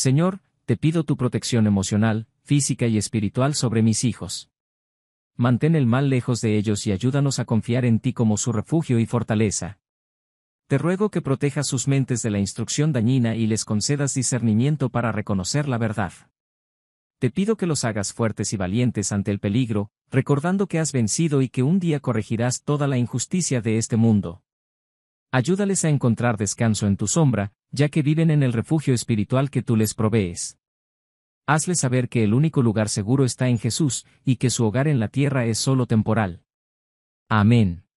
Señor, te pido tu protección emocional, física y espiritual sobre mis hijos. Mantén el mal lejos de ellos y ayúdanos a confiar en ti como su refugio y fortaleza. Te ruego que protejas sus mentes de la instrucción dañina y les concedas discernimiento para reconocer la verdad. Te pido que los hagas fuertes y valientes ante el peligro, recordando que has vencido y que un día corregirás toda la injusticia de este mundo. Ayúdales a encontrar descanso en tu sombra, ya que viven en el refugio espiritual que tú les provees. Hazles saber que el único lugar seguro está en Jesús, y que su hogar en la tierra es solo temporal. Amén.